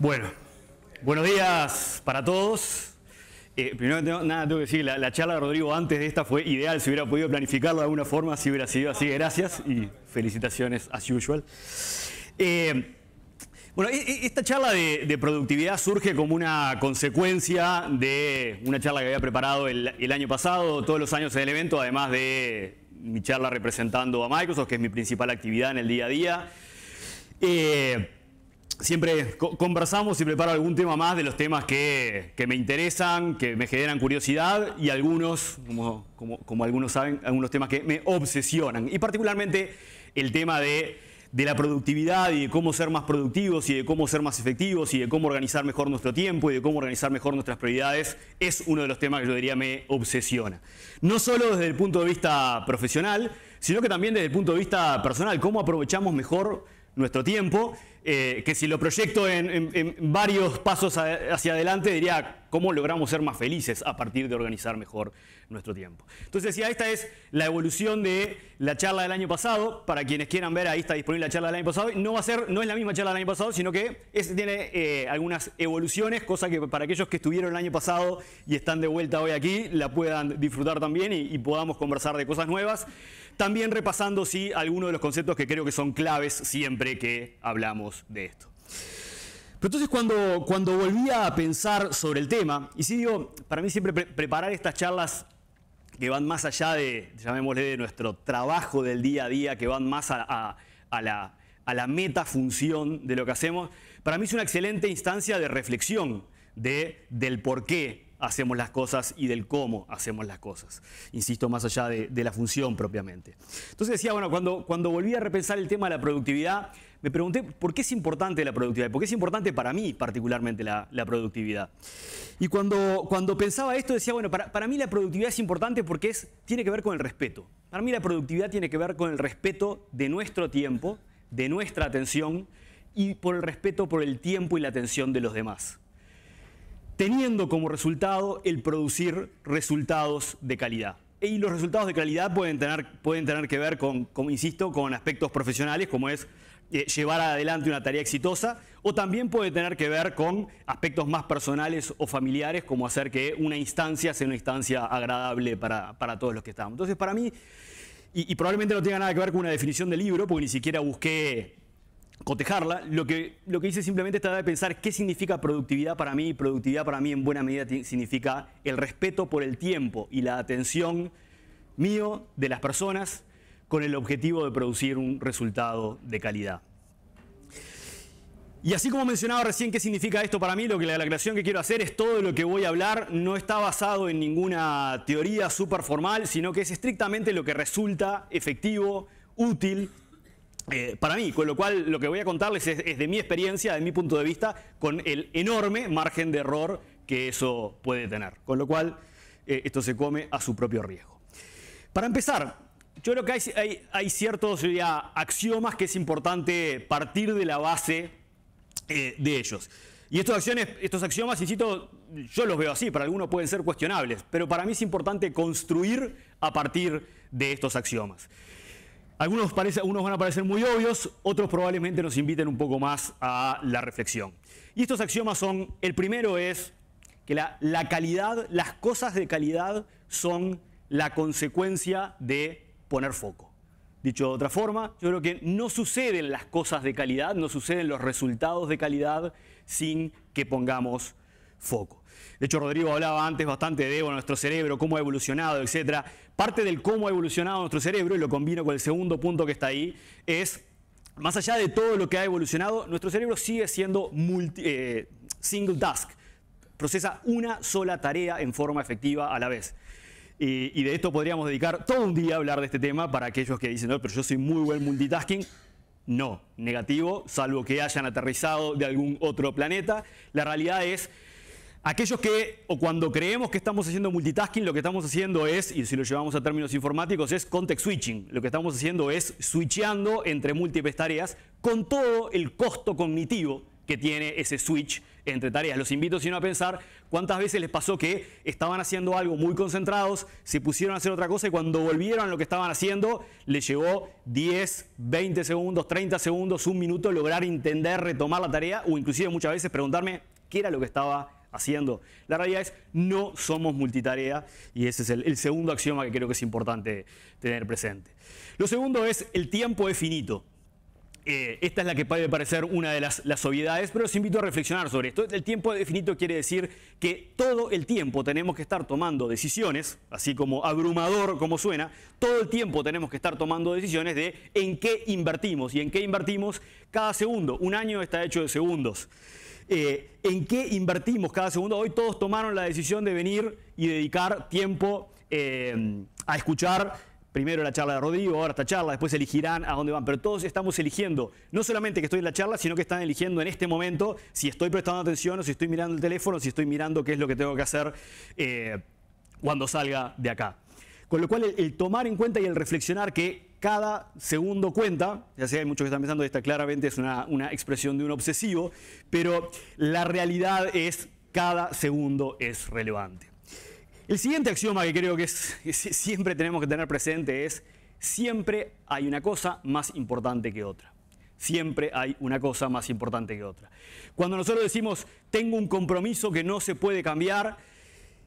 Bueno, buenos días para todos. Eh, primero nada, tengo que decir, la, charla de Rodrigo antes de esta fue ideal, si hubiera podido planificarlo de alguna forma, si hubiera sido así, gracias y felicitaciones as usual. Eh, bueno, e, e, esta charla de, productividad surge como una consecuencia de una charla que había preparado el, año pasado, todos los años en el evento, además de mi charla representando a Microsoft, que es mi principal actividad en el día a día. Eh, siempre conversamos y preparo algún tema más de los temas que, me interesan, que me generan curiosidad y algunos, como, algunos saben, algunos temas que me obsesionan. Y particularmente el tema de, de la productividad y de cómo ser más productivos y de cómo ser más efectivos y de cómo organizar mejor nuestro tiempo y de cómo organizar mejor nuestras prioridades es uno de los temas que yo diría me obsesiona. No solo desde el punto de vista profesional, sino que también desde el punto de vista personal, cómo aprovechamos mejor nuestro tiempo eh, que si lo proyecto en, varios pasos hacia adelante, diría cómo logramos ser más felices a partir de organizar mejor nuestro tiempo. Entonces, ya esta es la evolución de la charla del año pasado. Para quienes quieran ver, ahí está disponible la charla del año pasado. No va a ser, no es la misma charla del año pasado, sino que es, tiene eh, algunas evoluciones, cosa que para aquellos que estuvieron el año pasado y están de vuelta hoy aquí, la puedan disfrutar también y, podamos conversar de cosas nuevas. También repasando, sí, algunos de los conceptos que creo que son claves siempre que hablamos de esto. Pero entonces cuando, cuando volví a pensar sobre el tema, y sí digo, para mí siempre preparar estas charlas que van más allá de, llamémosle, de nuestro trabajo del día a día, que van más a, la, a meta función de lo que hacemos, para mí es una excelente instancia de reflexión de, del por qué hacemos las cosas y del cómo hacemos las cosas. Insisto, más allá de, la función propiamente. Entonces decía, bueno, cuando, cuando volví a repensar el tema de la productividad, me pregunté por qué es importante la productividad, por qué es importante para mí particularmente la, productividad. Y cuando, cuando pensaba esto decía, bueno, para, para, mí la productividad es importante porque es, tiene que ver con el respeto. Para mí la productividad tiene que ver con el respeto de nuestro tiempo, de nuestra atención y por el respeto por el tiempo y la atención de los demás teniendo como resultado el producir resultados de calidad. Y los resultados de calidad pueden tener, pueden tener que ver con, como insisto, con aspectos profesionales como es eh, llevar adelante una tarea exitosa, o también puede tener que ver con aspectos más personales o familiares, como hacer que una instancia sea una instancia agradable para, todos los que estamos. Entonces, para mí, y, probablemente no tenga nada que ver con una definición del libro, porque ni siquiera busqué cotejarla, lo que, lo que hice simplemente es de pensar qué significa productividad para mí. Productividad para mí en buena medida significa el respeto por el tiempo y la atención mío, de las personas, con el objetivo de producir un resultado de calidad. Y así como mencionaba recién qué significa esto para mí, lo que la, la creación que quiero hacer es todo lo que voy a hablar, no está basado en ninguna teoría súper formal, sino que es estrictamente lo que resulta efectivo, útil eh, para mí, con lo cual lo que voy a contarles es, de mi experiencia, de mi punto de vista, con el enorme margen de error que eso puede tener. Con lo cual, eh, esto se come a su propio riesgo. Para empezar, yo creo que hay, ciertos eh, axiomas que es importante partir de la base eh, de ellos. Y estos, estos axiomas, insisto, yo los veo así, para algunos pueden ser cuestionables, pero para mí es importante construir a partir de estos axiomas. Algunos, parece, algunos van a parecer muy obvios, otros probablemente nos inviten un poco más a la reflexión. Y estos axiomas son, el primero es que la calidad, las cosas de calidad son la consecuencia de poner foco. Dicho de otra forma, yo creo que no suceden las cosas de calidad, no suceden los resultados de calidad sin que pongamos foco. De hecho, Rodrigo hablaba antes bastante de nuestro cerebro, cómo ha evolucionado, etc. Parte del cómo ha evolucionado nuestro cerebro, y lo combino con el segundo punto que está ahí, es, más allá de todo lo que ha evolucionado, nuestro cerebro sigue siendo multi, eh, single task, procesa una sola tarea en forma efectiva a la vez. Y, de esto podríamos dedicar todo un día a hablar de este tema para aquellos que dicen, no, pero yo soy muy buen multitasking. No, negativo, salvo que hayan aterrizado de algún otro planeta. La realidad es, aquellos que, o cuando creemos que estamos haciendo multitasking, lo que estamos haciendo es, y si lo llevamos a términos informáticos, es context switching. Lo que estamos haciendo es switchando entre múltiples tareas con todo el costo cognitivo que tiene ese switch entre tareas. Los invito, sino a pensar cuántas veces les pasó que estaban haciendo algo muy concentrados, se pusieron a hacer otra cosa y cuando volvieron a lo que estaban haciendo, les llevó 10, 20 segundos, 30 segundos, un minuto lograr entender, retomar la tarea o inclusive muchas veces preguntarme qué era lo que estaba haciendo. La realidad es, no somos multitarea y ese es el, el segundo axioma que creo que es importante tener presente. Lo segundo es, el tiempo es finito. Eh, esta es la que puede parecer una de las, obviedades, pero os invito a reflexionar sobre esto. El tiempo definito quiere decir que todo el tiempo tenemos que estar tomando decisiones, así como abrumador como suena, todo el tiempo tenemos que estar tomando decisiones de en qué invertimos y en qué invertimos cada segundo. Un año está hecho de segundos. Eh, en qué invertimos cada segundo. Hoy todos tomaron la decisión de venir y dedicar tiempo eh, a escuchar primero la charla de Rodrigo, ahora esta charla, después elegirán a dónde van. Pero todos estamos eligiendo, no solamente que estoy en la charla, sino que están eligiendo en este momento si estoy prestando atención o si estoy mirando el teléfono, o si estoy mirando qué es lo que tengo que hacer eh, cuando salga de acá. Con lo cual, el, tomar en cuenta y el reflexionar que cada segundo cuenta, ya sé, hay muchos que están pensando, esta claramente es una, una expresión de un obsesivo, pero la realidad es cada segundo es relevante. El siguiente axioma que creo que, siempre tenemos que tener presente es siempre hay una cosa más importante que otra. Siempre hay una cosa más importante que otra. Cuando nosotros decimos tengo un compromiso que no se puede cambiar,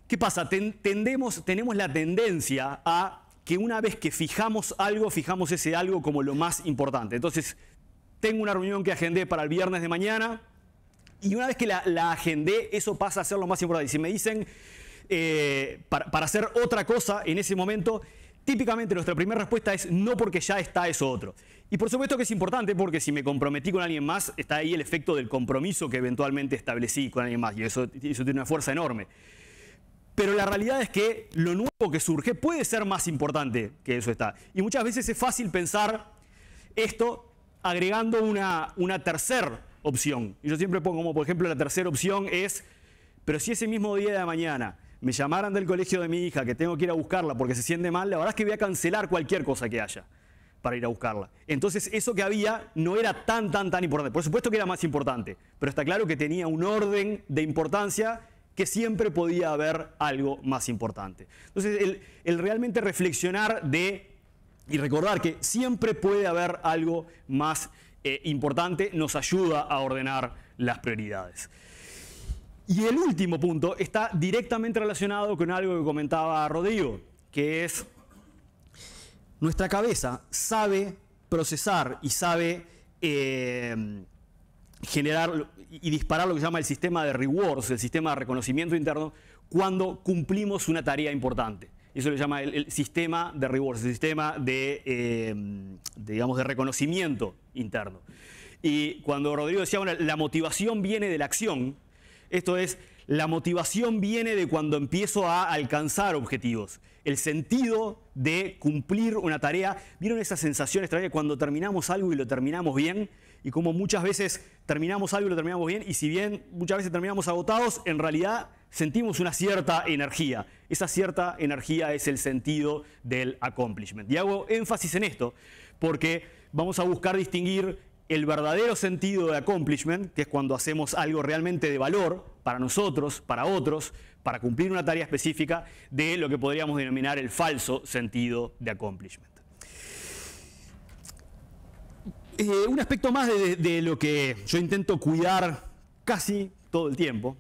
¿qué pasa? tenemos la tendencia a que una vez que fijamos algo, fijamos ese algo como lo más importante. Entonces, tengo una reunión que agendé para el viernes de mañana y una vez que la, la agendé, eso pasa a ser lo más importante. Y si me dicen, eh, para, hacer otra cosa en ese momento, típicamente nuestra primera respuesta es no porque ya está eso otro. Y por supuesto que es importante porque si me comprometí con alguien más, está ahí el efecto del compromiso que eventualmente establecí con alguien más y eso, tiene una fuerza enorme. Pero la realidad es que lo nuevo que surge puede ser más importante que eso está. Y muchas veces es fácil pensar esto agregando una, una tercera opción. Y yo siempre pongo como, por ejemplo, la tercera opción es, pero si ese mismo día de mañana me llamaran del colegio de mi hija que tengo que ir a buscarla porque se siente mal, la verdad es que voy a cancelar cualquier cosa que haya para ir a buscarla. Entonces eso que había no era tan, tan, tan importante. Por supuesto que era más importante, pero está claro que tenía un orden de importancia que siempre podía haber algo más importante. Entonces el, realmente reflexionar de y recordar que siempre puede haber algo más eh, importante nos ayuda a ordenar las prioridades. Y el último punto está directamente relacionado con algo que comentaba Rodrigo, que es nuestra cabeza sabe procesar y sabe eh, generar y disparar lo que se llama el sistema de rewards, el sistema de reconocimiento interno, cuando cumplimos una tarea importante. Eso le llama el, sistema de rewards, el sistema de, eh, digamos, de reconocimiento interno. Y cuando Rodrigo decía, bueno, la motivación viene de la acción, esto es, la motivación viene de cuando empiezo a alcanzar objetivos. El sentido de cumplir una tarea. ¿Vieron esa sensación extraña cuando terminamos algo y lo terminamos bien? Y como muchas veces terminamos algo y lo terminamos bien, y si bien muchas veces terminamos agotados, en realidad sentimos una cierta energía. Esa cierta energía es el sentido del accomplishment. Y hago énfasis en esto porque vamos a buscar distinguir el verdadero sentido de accomplishment, que es cuando hacemos algo realmente de valor para nosotros, para otros, para cumplir una tarea específica, de lo que podríamos denominar el falso sentido de accomplishment. Eh, un aspecto más de, lo que yo intento cuidar casi todo el tiempo,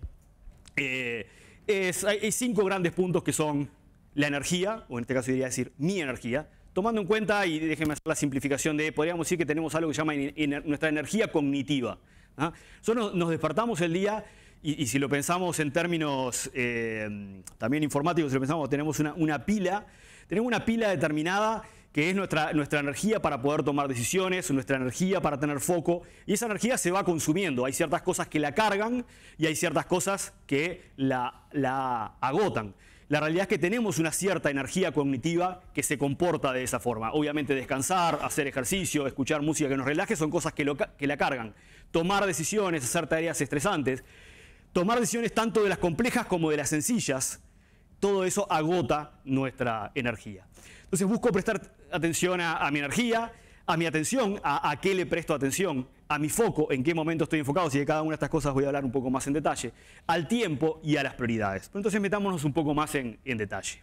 eh, es, hay, cinco grandes puntos que son la energía, o en este caso diría decir mi energía, tomando en cuenta, y déjenme hacer la simplificación de, podríamos decir que tenemos algo que se llama nuestra energía cognitiva. ¿ah? Nosotros nos despertamos el día y, si lo pensamos en términos eh, también informáticos, si lo pensamos, tenemos una, pila, tenemos una pila determinada que es nuestra, nuestra energía para poder tomar decisiones, nuestra energía para tener foco, y esa energía se va consumiendo. Hay ciertas cosas que la cargan y hay ciertas cosas que la agotan. La realidad es que tenemos una cierta energía cognitiva que se comporta de esa forma. Obviamente descansar, hacer ejercicio, escuchar música que nos relaje son cosas que, que la cargan. Tomar decisiones, hacer tareas estresantes, tomar decisiones tanto de las complejas como de las sencillas, todo eso agota nuestra energía. Entonces busco prestar atención a, mi energía, a mi atención, a, a qué le presto atención a mi foco, en qué momento estoy enfocado, si de cada una de estas cosas voy a hablar un poco más en detalle, al tiempo y a las prioridades. entonces metámonos un poco más en, en detalle.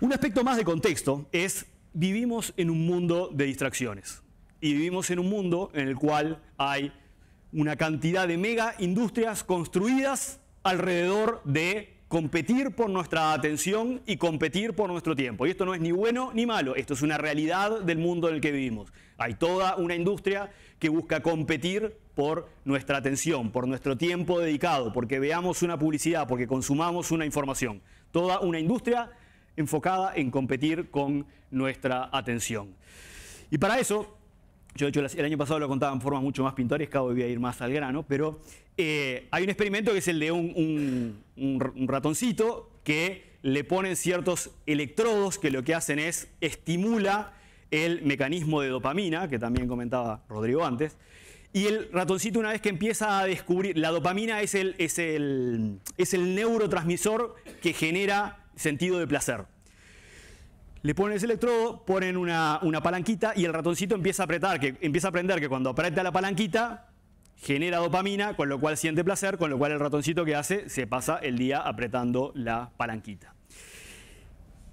Un aspecto más de contexto es, vivimos en un mundo de distracciones y vivimos en un mundo en el cual hay una cantidad de mega industrias construidas alrededor de competir por nuestra atención y competir por nuestro tiempo. Y esto no es ni bueno ni malo, esto es una realidad del mundo en el que vivimos. Hay toda una industria que busca competir por nuestra atención, por nuestro tiempo dedicado, porque veamos una publicidad, porque consumamos una información. Toda una industria enfocada en competir con nuestra atención. Y para eso yo, hecho, el año pasado lo contaba en formas mucho más pintoresca, hoy voy a ir más al grano, pero eh, hay un experimento que es el de un, ratoncito que le ponen ciertos electrodos que lo que hacen es estimula el mecanismo de dopamina, que también comentaba Rodrigo antes, y el ratoncito una vez que empieza a descubrir, la dopamina es el, es el neurotransmisor que genera sentido de placer le ponen ese electrodo, ponen una, palanquita y el ratoncito empieza a apretar, que empieza a aprender que cuando aprieta la palanquita genera dopamina, con lo cual siente placer, con lo cual el ratoncito que hace se pasa el día apretando la palanquita.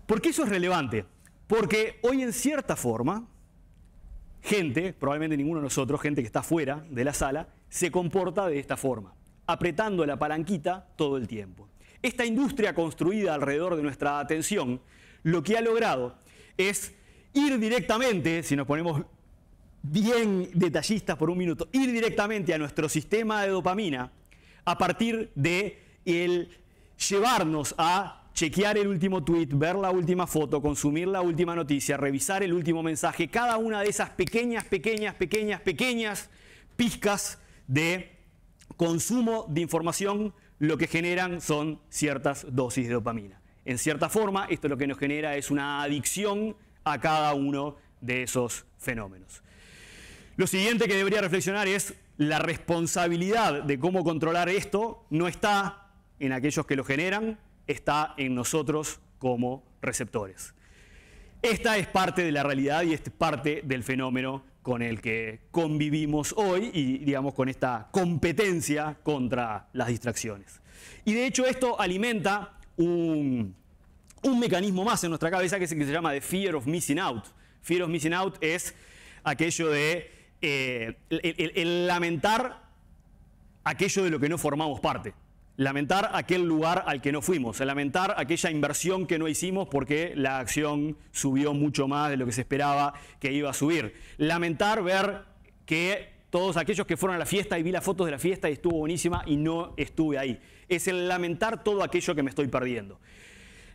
¿Por qué eso es relevante? Porque hoy en cierta forma, gente, probablemente ninguno de nosotros, gente que está fuera de la sala, se comporta de esta forma, apretando la palanquita todo el tiempo. Esta industria construida alrededor de nuestra atención lo que ha logrado es ir directamente, si nos ponemos bien detallistas por un minuto, ir directamente a nuestro sistema de dopamina a partir de el llevarnos a chequear el último tweet, ver la última foto, consumir la última noticia, revisar el último mensaje, cada una de esas pequeñas, pequeñas, pequeñas, pequeñas pizcas de consumo de información, lo que generan son ciertas dosis de dopamina en cierta forma, esto lo que nos genera es una adicción a cada uno de esos fenómenos. Lo siguiente que debería reflexionar es la responsabilidad de cómo controlar esto no está en aquellos que lo generan, está en nosotros como receptores. Esta es parte de la realidad y es parte del fenómeno con el que convivimos hoy y, digamos, con esta competencia contra las distracciones. Y de hecho esto alimenta un, mecanismo más en nuestra cabeza que, se llama the fear of missing out. Fear of missing out es aquello de eh, lamentar aquello de lo que no formamos parte. Lamentar aquel lugar al que no fuimos, lamentar aquella inversión que no hicimos porque la acción subió mucho más de lo que se esperaba que iba a subir. Lamentar ver que todos aquellos que fueron a la fiesta y vi las fotos de la fiesta y estuvo buenísima y no estuve ahí es el lamentar todo aquello que me estoy perdiendo.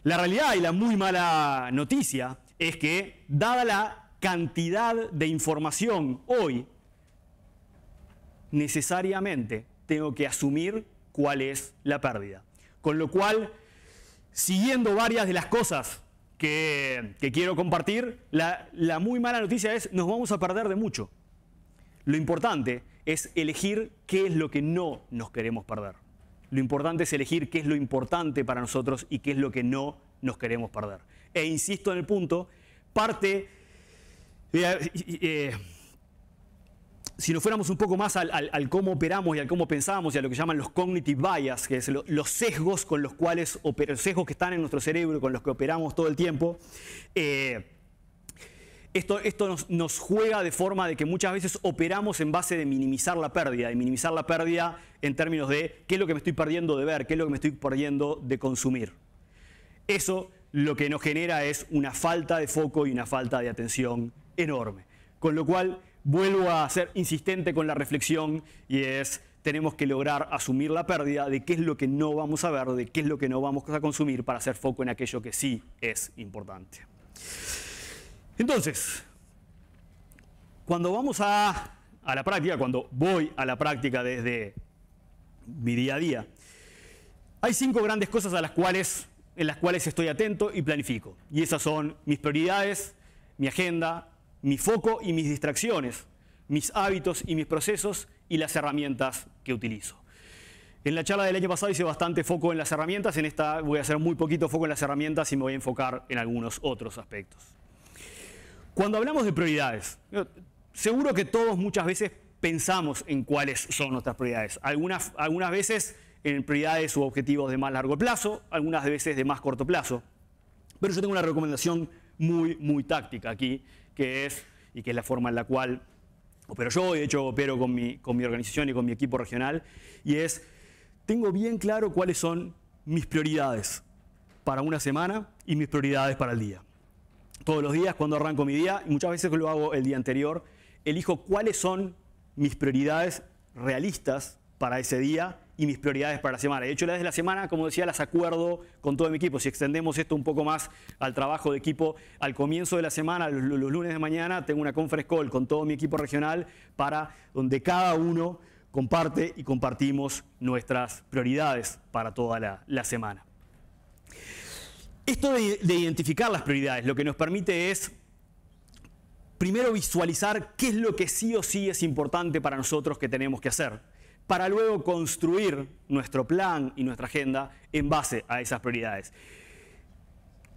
La realidad y la muy mala noticia es que, dada la cantidad de información hoy, necesariamente tengo que asumir cuál es la pérdida. Con lo cual, siguiendo varias de las cosas que, quiero compartir, la, la muy mala noticia es nos vamos a perder de mucho. Lo importante es elegir qué es lo que no nos queremos perder. Lo importante es elegir qué es lo importante para nosotros y qué es lo que no nos queremos perder. E insisto en el punto, parte... Eh, eh, si nos fuéramos un poco más al, cómo operamos y al cómo pensamos y a lo que llaman los cognitive bias, que es los sesgos con los cuales, los sesgos que están en nuestro cerebro, con los que operamos todo el tiempo, eh, esto, nos, nos, juega de forma de que muchas veces operamos en base de minimizar la pérdida, de minimizar la pérdida en términos de qué es lo que me estoy perdiendo de ver, qué es lo que me estoy perdiendo de consumir. Eso lo que nos genera es una falta de foco y una falta de atención enorme. Con lo cual, vuelvo a ser insistente con la reflexión y es, tenemos que lograr asumir la pérdida de qué es lo que no vamos a ver, de qué es lo que no vamos a consumir para hacer foco en aquello que sí es importante. Entonces, cuando vamos a, la práctica, cuando voy a la práctica desde mi día a día, hay cinco grandes cosas a las cuales, en las cuales estoy atento y planifico. Y esas son mis prioridades, mi agenda, mi foco y mis distracciones, mis hábitos y mis procesos y las herramientas que utilizo. En la charla del año pasado hice bastante foco en las herramientas, en esta voy a hacer muy poquito foco en las herramientas y me voy a enfocar en algunos otros aspectos. Cuando hablamos de prioridades, seguro que todos muchas veces pensamos en cuáles son nuestras prioridades. Algunas, algunas veces en prioridades u objetivos de más largo plazo, algunas veces de más corto plazo. Pero yo tengo una recomendación muy, muy táctica aquí, que es, y que es la forma en la cual opero yo, y de hecho opero con mi, con mi organización y con mi equipo regional, y es, tengo bien claro cuáles son mis prioridades para una semana y mis prioridades para el día todos los días cuando arranco mi día, y muchas veces lo hago el día anterior, elijo cuáles son mis prioridades realistas para ese día y mis prioridades para la semana. De hecho, las de la semana, como decía, las acuerdo con todo mi equipo. Si extendemos esto un poco más al trabajo de equipo, al comienzo de la semana, los, lunes de mañana, tengo una conference call con todo mi equipo regional para donde cada uno comparte y compartimos nuestras prioridades para toda la semana. Esto de, identificar las prioridades lo que nos permite es primero visualizar qué es lo que sí o sí es importante para nosotros que tenemos que hacer, para luego construir nuestro plan y nuestra agenda en base a esas prioridades.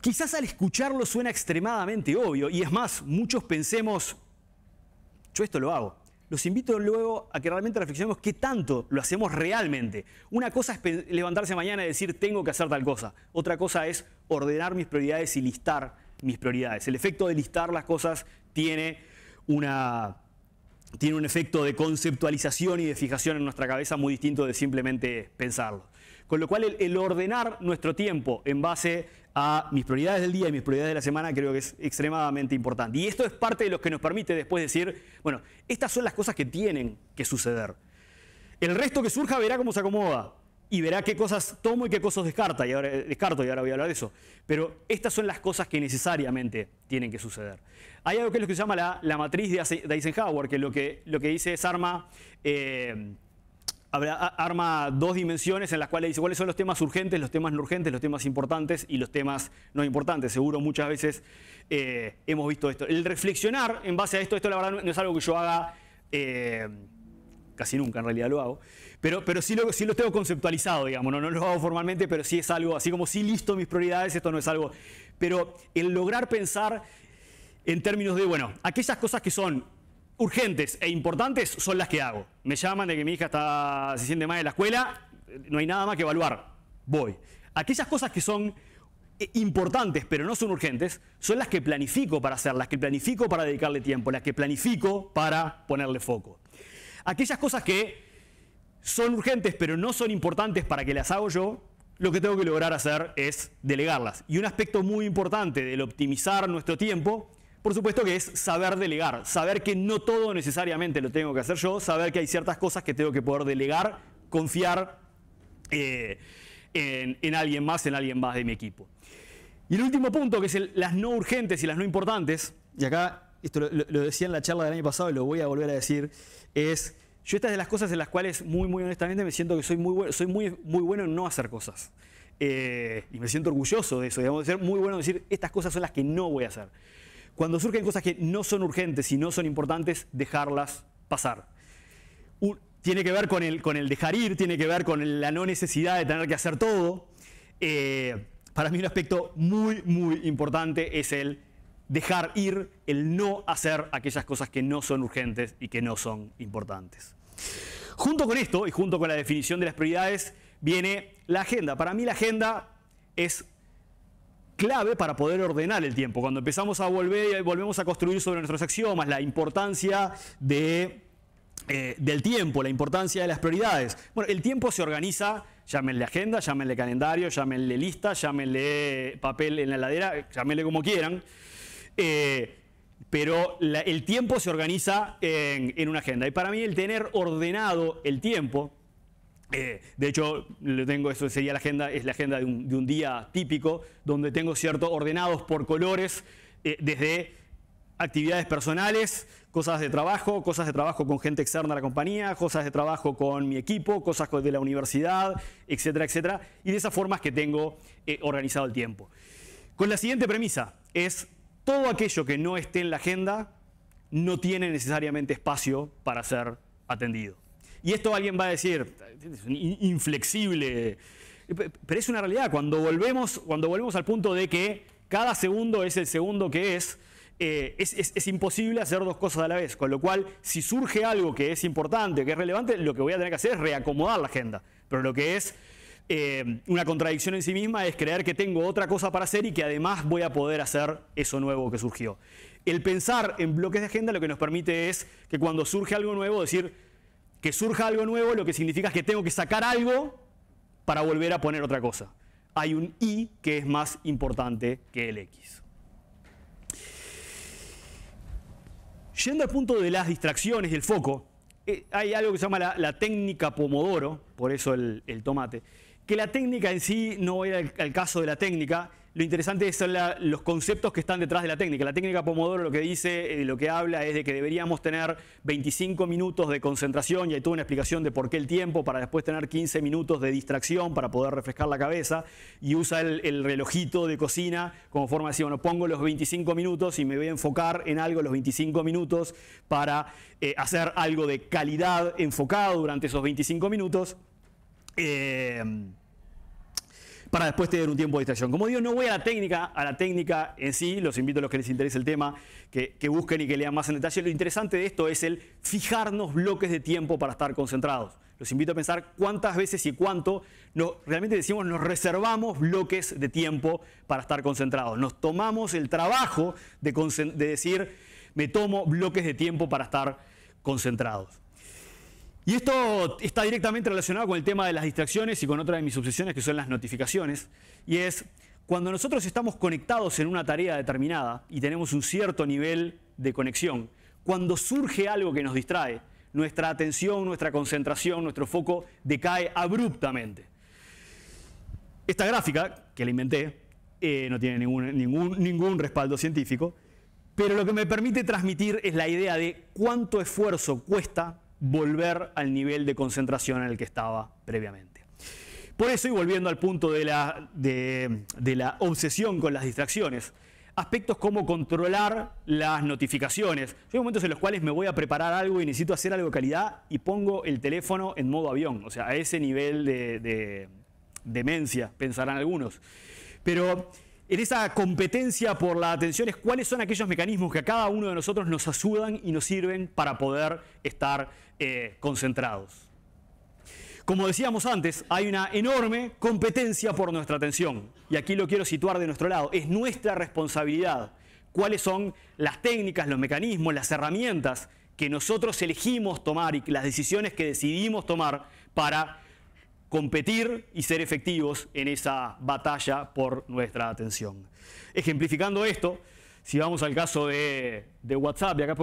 Quizás al escucharlo suena extremadamente obvio y es más, muchos pensemos, yo esto lo hago, los invito luego a que realmente reflexionemos qué tanto lo hacemos realmente. Una cosa es levantarse mañana y decir tengo que hacer tal cosa. Otra cosa es ordenar mis prioridades y listar mis prioridades. El efecto de listar las cosas tiene una tiene un efecto de conceptualización y de fijación en nuestra cabeza muy distinto de simplemente pensarlo. Con lo cual el, el ordenar nuestro tiempo en base a mis prioridades del día y mis prioridades de la semana creo que es extremadamente importante. Y esto es parte de lo que nos permite después decir, bueno, estas son las cosas que tienen que suceder. El resto que surja verá cómo se acomoda y verá qué cosas tomo y qué cosas descarta, y ahora, eh, descarto y ahora voy a hablar de eso. Pero estas son las cosas que necesariamente tienen que suceder. Hay algo que es lo que se llama la, matriz de, Eisenhower, que lo, que lo que dice es arma... Eh, arma dos dimensiones en las cuales dice cuáles son los temas urgentes, los temas no urgentes, los temas importantes y los temas no importantes. Seguro muchas veces eh, hemos visto esto. El reflexionar en base a esto, esto la verdad no es algo que yo haga eh, casi nunca, en realidad lo hago, pero, pero sí, lo, sí lo tengo conceptualizado, digamos, no, no lo hago formalmente, pero sí es algo, así como sí listo mis prioridades, esto no es algo, pero el lograr pensar en términos de, bueno, aquellas cosas que son urgentes e importantes son las que hago. Me llaman de que mi hija está, se siente mal en la escuela, no hay nada más que evaluar, voy. Aquellas cosas que son eh, importantes pero no son urgentes son las que planifico para hacer, las que planifico para dedicarle tiempo, las que planifico para ponerle foco. Aquellas cosas que son urgentes pero no son importantes para que las hago yo, lo que tengo que lograr hacer es delegarlas. Y un aspecto muy importante del optimizar nuestro tiempo por supuesto que es saber delegar, saber que no todo necesariamente lo tengo que hacer yo, saber que hay ciertas cosas que tengo que poder delegar, confiar eh, en, alguien más, en alguien más de mi equipo. Y el último punto, que es las no urgentes y las no importantes, y acá esto lo, decía en la charla del año pasado y lo voy a volver a decir, es yo estas es de las cosas en las cuales muy, muy honestamente me siento que soy muy bueno, soy muy, muy bueno en no hacer cosas. Eh, y me siento orgulloso de eso, digamos, de ser muy bueno en decir, estas cosas son las que no voy a hacer. Cuando surgen cosas que no son urgentes y no son importantes, dejarlas pasar. tiene que ver con el, con el dejar ir, tiene que ver con la no necesidad de tener que hacer todo. Eh, para mí un aspecto muy, muy importante es el dejar ir, el no hacer aquellas cosas que no son urgentes y que no son importantes. Junto con esto y junto con la definición de las prioridades viene la agenda. Para mí la agenda es clave para poder ordenar el tiempo. Cuando empezamos a volver, y eh, volvemos a construir sobre nuestros axiomas la importancia de, eh, del tiempo, la importancia de las prioridades. Bueno, el tiempo se organiza, llámenle agenda, llámenle calendario, llámenle lista, llámenle papel en la heladera, llámenle como quieran. Eh, pero el tiempo se organiza en, en una agenda. Y para mí el tener ordenado el tiempo, eh, de hecho, le tengo, eso sería la agenda, es la agenda de un, día típico, donde tengo ciertos ordenados por colores, eh, desde actividades personales, cosas de trabajo, cosas de trabajo con gente externa a la compañía, cosas de trabajo con mi equipo, cosas de la universidad, etcétera, etcétera. Y de esas formas que tengo eh, organizado el tiempo. Con la siguiente premisa, es todo aquello que no esté en la agenda no tiene necesariamente espacio para ser atendido. Y esto alguien va a decir, es inflexible. Eh, pero es una realidad, cuando volvemos, cuando volvemos al punto de que cada segundo es el segundo que eh, es, es, imposible hacer dos cosas a la vez. Con lo cual, si surge algo que es importante, que es relevante, lo que voy a tener que hacer es reacomodar la agenda. Pero lo que es eh, una contradicción en sí misma es creer que tengo otra cosa para hacer y que además voy a poder hacer eso nuevo que surgió. El pensar en bloques de agenda lo que nos permite es que cuando surge algo nuevo, decir, que surja algo nuevo, lo que significa es que tengo que sacar algo para volver a poner otra cosa. Hay un i que es más importante que el x. Yendo al punto de las distracciones y el foco, eh, hay algo que se llama la, técnica Pomodoro, por eso el, tomate, que la técnica en sí no era el caso de la técnica, lo interesante son los conceptos que están detrás de la técnica. La técnica Pomodoro lo que dice, eh, lo que habla es de que deberíamos tener 25 minutos de concentración y hay toda una explicación de por qué el tiempo para después tener 15 minutos de distracción para poder refrescar la cabeza y usa el, relojito de cocina como forma de decir, bueno, pongo los 25 minutos y me voy a enfocar en algo los 25 minutos para eh, hacer algo de calidad enfocado durante esos 25 minutos. Eh, para después tener un tiempo de distracción. Como digo, no voy a la técnica, a la técnica en sí, los invito a los que les interese el tema, que, busquen y que lean más en detalle. Lo interesante de esto es el fijarnos bloques de tiempo para estar concentrados. Los invito a pensar cuántas veces y cuánto nos realmente decimos nos reservamos bloques de tiempo para estar concentrados. Nos tomamos el trabajo de decir me tomo bloques de tiempo para estar concentrados. Y esto está directamente relacionado con el tema de las distracciones y con otra de mis obsesiones que son las notificaciones. Y es cuando nosotros estamos conectados en una tarea determinada y tenemos un cierto nivel de conexión, cuando surge algo que nos distrae, nuestra atención, nuestra concentración, nuestro foco decae abruptamente. Esta gráfica, que la inventé, eh, no tiene ningún, ningún, ningún respaldo científico, pero lo que me permite transmitir es la idea de cuánto esfuerzo cuesta volver al nivel de concentración en el que estaba previamente. Por eso, y volviendo al punto de la, de, la obsesión con las distracciones, aspectos como controlar las notificaciones. hay momentos en los cuales me voy a preparar algo y necesito hacer algo de calidad y pongo el teléfono en modo avión, o sea, a ese nivel de, de demencia, pensarán algunos. Pero en esa competencia por la atención es cuáles son aquellos mecanismos que a cada uno de nosotros nos ayudan y nos sirven para poder estar eh, concentrados. Como decíamos antes, hay una enorme competencia por nuestra atención. Y aquí lo quiero situar de nuestro lado. Es nuestra responsabilidad cuáles son las técnicas, los mecanismos, las herramientas que nosotros elegimos tomar y las decisiones que decidimos tomar para competir y ser efectivos en esa batalla por nuestra atención. Ejemplificando esto, si vamos al caso de, WhatsApp, y acá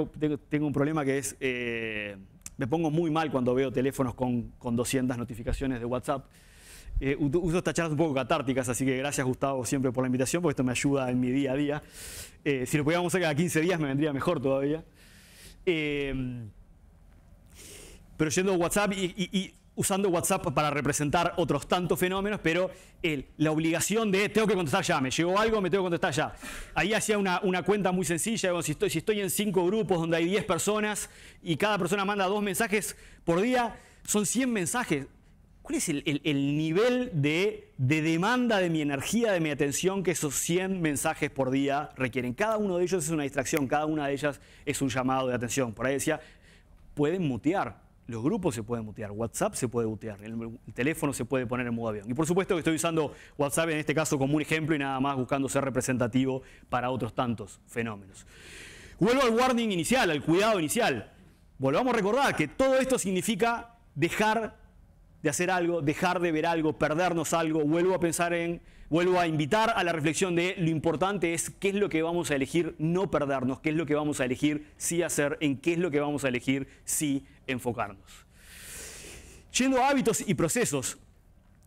tengo un problema que es, eh, me pongo muy mal cuando veo teléfonos con, 200 notificaciones de WhatsApp. Eh, uso estas charlas un poco catárticas, así que gracias Gustavo siempre por la invitación, porque esto me ayuda en mi día a día. Eh, si lo pudiéramos hacer cada 15 días me vendría mejor todavía. pero yendo a WhatsApp y, usando WhatsApp para representar otros tantos fenómenos, pero la obligación de tengo que contestar ya, me llegó algo, me tengo que contestar ya. Ahí hacía una, cuenta muy sencilla, si, estoy, en cinco grupos donde hay 10 personas y cada persona manda dos mensajes por día, son 100 mensajes. ¿Cuál es el, nivel de, de, demanda de mi energía, de mi atención que esos 100 mensajes por día requieren? Cada uno de ellos es una distracción, cada una de ellas es un llamado de atención. Por ahí decía, pueden mutear los grupos se pueden mutear, WhatsApp se puede mutear, el, el, teléfono se puede poner en modo avión. Y por supuesto que estoy usando WhatsApp en este caso como un ejemplo y nada más buscando ser representativo para otros tantos fenómenos. Vuelvo al warning inicial, al cuidado inicial. Volvamos a recordar que todo esto significa dejar de hacer algo, dejar de ver algo, perdernos algo. Vuelvo a pensar en, vuelvo a invitar a la reflexión de lo importante es qué es lo que vamos a elegir no perdernos, qué es lo que vamos a elegir sí hacer, en qué es lo que vamos a elegir sí enfocarnos. Yendo a hábitos y procesos,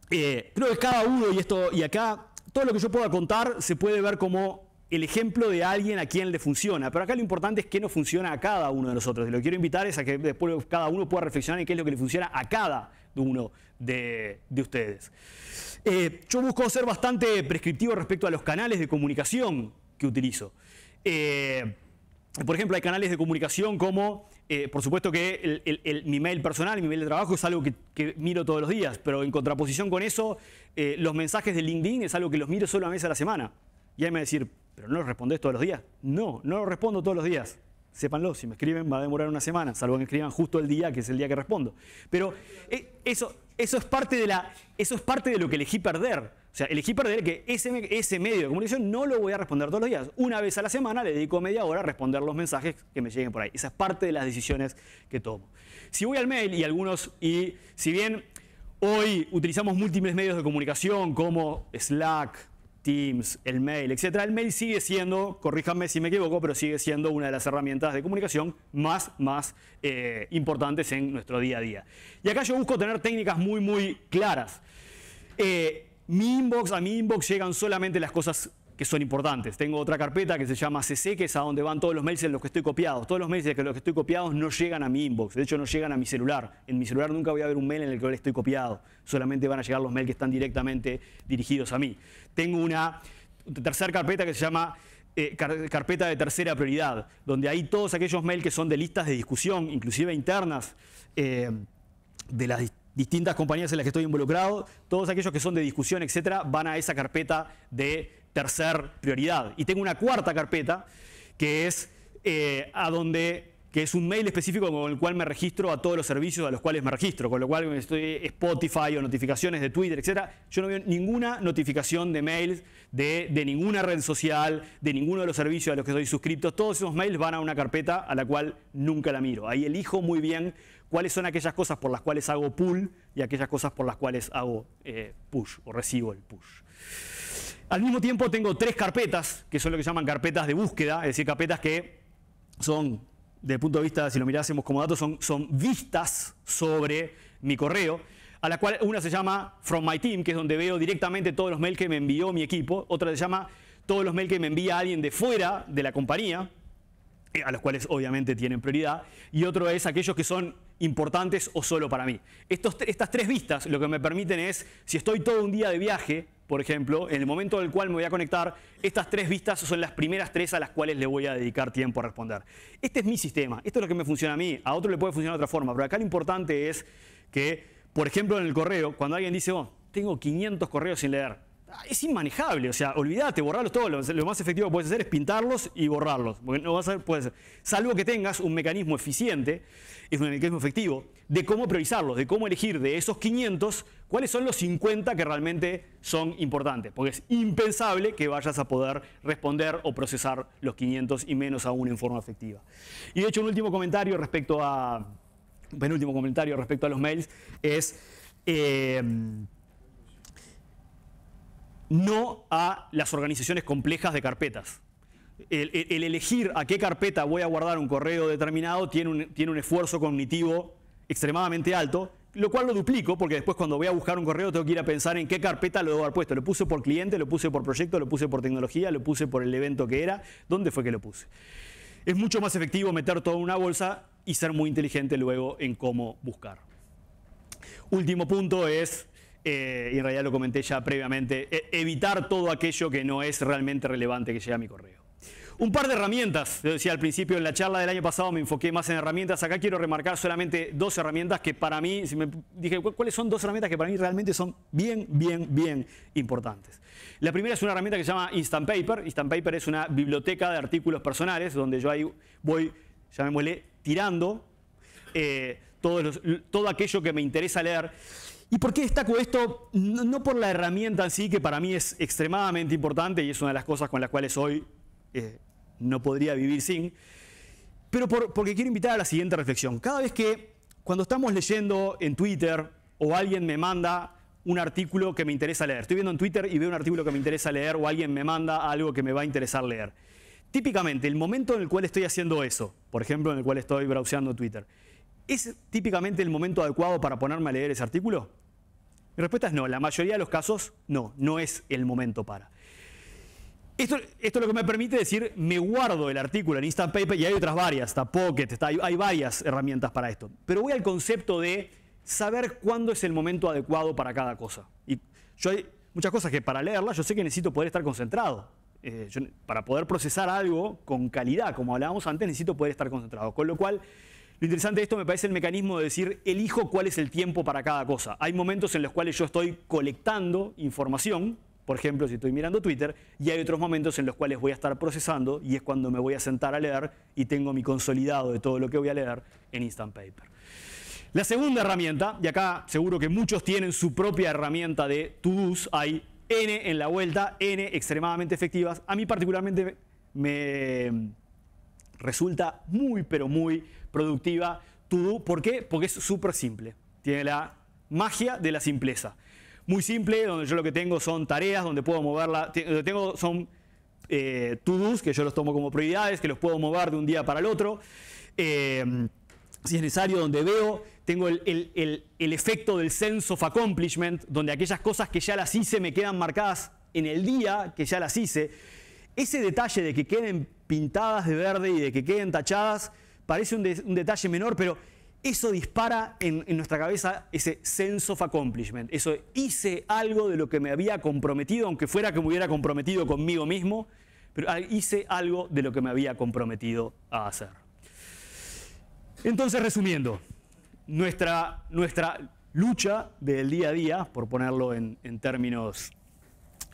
eh, creo que cada uno, y, esto, y acá, todo lo que yo pueda contar se puede ver como el ejemplo de alguien a quien le funciona, pero acá lo importante es que no funciona a cada uno de nosotros. lo que quiero invitar es a que después cada uno pueda reflexionar en qué es lo que le funciona a cada uno de, ustedes. Eh, yo busco ser bastante prescriptivo respecto a los canales de comunicación que utilizo. Eh, por ejemplo, hay canales de comunicación como eh, por supuesto que el, mi mail personal, mi mail de trabajo es algo que, miro todos los días, pero en contraposición con eso, eh, los mensajes de LinkedIn es algo que los miro solo a vez a la semana. Y ahí me decir, ¿pero no los respondes todos los días? No, no los respondo todos los días. Sépanlo, si me escriben va a demorar una semana, salvo que me escriban justo el día, que es el día que respondo. Pero eh, eso, eso es parte de, la, eso es parte de lo que elegí perder. O sea, elegí perder que ese, ese medio de comunicación no lo voy a responder todos los días. Una vez a la semana le dedico media hora a responder los mensajes que me lleguen por ahí. Esa es parte de las decisiones que tomo. Si voy al mail y algunos, y si bien hoy utilizamos múltiples medios de comunicación como Slack, Teams, el mail, etc. El mail sigue siendo, corríjame si me equivoco, pero sigue siendo una de las herramientas de comunicación más, más eh, importantes en nuestro día a día. Y acá yo busco tener técnicas muy, muy claras. Eh, mi inbox, a mi inbox llegan solamente las cosas que son importantes. Tengo otra carpeta que se llama CC, que es a donde van todos los mails en los que estoy copiado. Todos los mails en los que estoy copiado no llegan a mi inbox, de hecho no llegan a mi celular. En mi celular nunca voy a ver un mail en el que estoy copiado, solamente van a llegar los mails que están directamente dirigidos a mí. Tengo una tercera carpeta que se llama eh, carpeta de tercera prioridad, donde hay todos aquellos mails que son de listas de discusión, inclusive internas, eh, de las distintas compañías en las que estoy involucrado, todos aquellos que son de discusión, etcétera, van a esa carpeta de tercer prioridad. Y tengo una cuarta carpeta que es eh, a donde que es un mail específico con el cual me registro a todos los servicios a los cuales me registro, con lo cual estoy Spotify o notificaciones de Twitter, etc. Yo no veo ninguna notificación de mails de, de, ninguna red social, de ninguno de los servicios a los que estoy suscrito. Todos esos mails van a una carpeta a la cual nunca la miro. Ahí elijo muy bien cuáles son aquellas cosas por las cuales hago pull y aquellas cosas por las cuales hago eh, push o recibo el push. Al mismo tiempo tengo tres carpetas, que son lo que llaman carpetas de búsqueda, es decir, carpetas que son, desde el punto de vista, si lo mirásemos como datos, son, vistas sobre mi correo, a la cual una se llama From My Team, que es donde veo directamente todos los mails que me envió mi equipo, otra se llama todos los mails que me envía alguien de fuera de la compañía, eh, a los cuales obviamente tienen prioridad, y otro es aquellos que son importantes o solo para mí. estas tres vistas lo que me permiten es, si estoy todo un día de viaje, por ejemplo, en el momento del cual me voy a conectar, estas tres vistas son las primeras tres a las cuales le voy a dedicar tiempo a responder. Este es mi sistema, esto es lo que me funciona a mí, a otro le puede funcionar de otra forma, pero acá lo importante es que, por ejemplo, en el correo, cuando alguien dice, oh, tengo 500 correos sin leer, Ah, es inmanejable. O sea, olvídate, borrarlos todos. Lo, más efectivo que puedes hacer es pintarlos y borrarlos. no vas a Salvo que tengas un mecanismo eficiente, es un mecanismo efectivo, de cómo priorizarlos, de cómo elegir de esos 500 cuáles son los 50 que realmente son importantes. Porque es impensable que vayas a poder responder o procesar los 500 y menos aún en forma efectiva. Y de hecho, un último comentario respecto a. Penúltimo comentario respecto a los mails es. Eh, no a las organizaciones complejas de carpetas. El, elegir a qué carpeta voy a guardar un correo determinado tiene un, tiene un esfuerzo cognitivo extremadamente alto, lo cual lo duplico porque después cuando voy a buscar un correo tengo que ir a pensar en qué carpeta lo debo haber puesto. Lo puse por cliente, lo puse por proyecto, lo puse por tecnología, lo puse por el evento que era, dónde fue que lo puse. Es mucho más efectivo meter todo en una bolsa y ser muy inteligente luego en cómo buscar. Último punto es eh, y en realidad lo comenté ya previamente, e, evitar todo aquello que no es realmente relevante que llega a mi correo. Un par de herramientas, Yo decía al principio en la charla del año pasado, me enfoqué más en herramientas, acá quiero remarcar solamente dos herramientas que para mí, dije, ¿cuáles son dos herramientas que para mí realmente son bien, bien, bien importantes? La primera es una herramienta que se llama Instant Paper, Instant Paper es una biblioteca de artículos personales donde yo ahí voy, llamémosle, tirando eh, todo, todo aquello que me interesa leer ¿Y por qué destaco esto? No, por la herramienta en sí, que para mí es extremadamente importante y es una de las cosas con las cuales hoy eh, no podría vivir sin, pero por, porque quiero invitar a la siguiente reflexión. Cada vez que cuando estamos leyendo en Twitter o alguien me manda un artículo que me interesa leer, estoy viendo en Twitter y veo un artículo que me interesa leer o alguien me manda algo que me va a interesar leer. Típicamente, el momento en el cual estoy haciendo eso, por ejemplo, en el cual estoy browseando Twitter, ¿es típicamente el momento adecuado para ponerme a leer ese artículo? Mi respuesta es no, la mayoría de los casos no, no es el momento para. Esto, esto es lo que me permite decir, me guardo el artículo en Instant Paper y hay otras varias, está Pocket, hay varias herramientas para esto. Pero voy al concepto de saber cuándo es el momento adecuado para cada cosa. Y yo hay muchas cosas que para leerlas yo sé que necesito poder estar concentrado. Eh, para poder procesar algo con calidad, como hablábamos antes, necesito poder estar concentrado. Con lo cual, lo interesante de esto me parece el mecanismo de decir, elijo cuál es el tiempo para cada cosa. Hay momentos en los cuales yo estoy colectando información, por ejemplo, si estoy mirando Twitter, y hay otros momentos en los cuales voy a estar procesando y es cuando me voy a sentar a leer y tengo mi consolidado de todo lo que voy a leer en Instant Paper. La segunda herramienta, y acá seguro que muchos tienen su propia herramienta de to-dos, hay N en la vuelta, N extremadamente efectivas. A mí particularmente me resulta muy, pero muy productiva. Todo, ¿Por qué? Porque es súper simple. Tiene la magia de la simpleza. Muy simple, donde yo lo que tengo son tareas, donde puedo moverla. Tengo son eh, to-dos, que yo los tomo como prioridades, que los puedo mover de un día para el otro. Eh, si es necesario, donde veo, tengo el, el, el, efecto del sense of accomplishment, donde aquellas cosas que ya las hice me quedan marcadas en el día que ya las hice. Ese detalle de que queden pintadas de verde y de que queden tachadas, parece un, detalle menor, pero eso dispara en, nuestra cabeza ese sense of accomplishment. Eso hice algo de lo que me había comprometido, aunque fuera que me hubiera comprometido conmigo mismo, pero hice algo de lo que me había comprometido a hacer. Entonces, resumiendo, nuestra, nuestra lucha del día a día, por ponerlo en, términos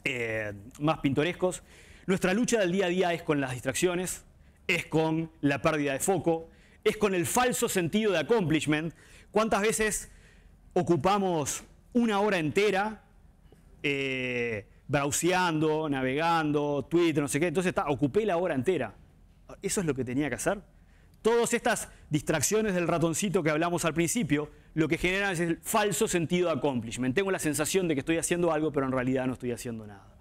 eh, más pintorescos, nuestra lucha del día a día es con las distracciones, es con la pérdida de foco, es con el falso sentido de accomplishment. ¿Cuántas veces ocupamos una hora entera eh, browseando, navegando, Twitter, no sé qué? Entonces, está, ocupé la hora entera. ¿Eso es lo que tenía que hacer? Todas estas distracciones del ratoncito que hablamos al principio, lo que generan es el falso sentido de accomplishment. Tengo la sensación de que estoy haciendo algo, pero en realidad no estoy haciendo nada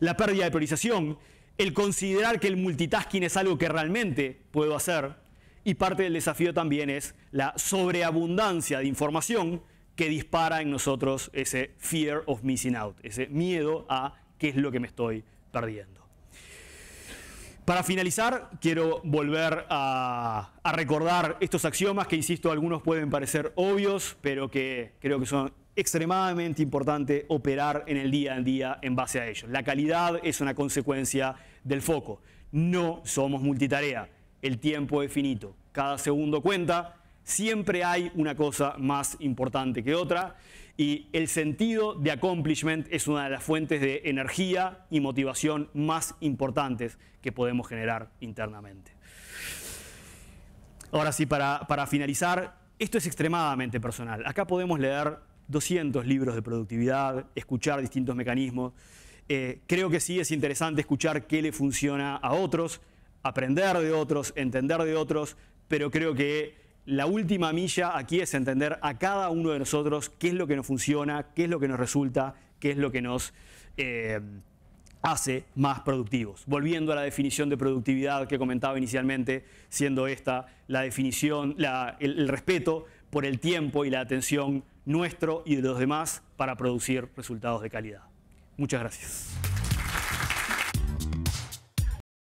la pérdida de priorización, el considerar que el multitasking es algo que realmente puedo hacer, y parte del desafío también es la sobreabundancia de información que dispara en nosotros ese fear of missing out, ese miedo a qué es lo que me estoy perdiendo. Para finalizar, quiero volver a, recordar estos axiomas que, insisto, algunos pueden parecer obvios, pero que creo que son extremadamente importante operar en el día a día en base a ello. La calidad es una consecuencia del foco. No somos multitarea. El tiempo es finito. Cada segundo cuenta. Siempre hay una cosa más importante que otra y el sentido de accomplishment es una de las fuentes de energía y motivación más importantes que podemos generar internamente. Ahora sí, para, finalizar, esto es extremadamente personal. Acá podemos leer 200 libros de productividad, escuchar distintos mecanismos. Eh, creo que sí es interesante escuchar qué le funciona a otros, aprender de otros, entender de otros, pero creo que la última milla aquí es entender a cada uno de nosotros qué es lo que nos funciona, qué es lo que nos resulta, qué es lo que nos eh, hace más productivos. Volviendo a la definición de productividad que comentaba inicialmente, siendo esta la definición, el respeto por el tiempo y la atención nuestro y de los demás para producir resultados de calidad. Muchas gracias.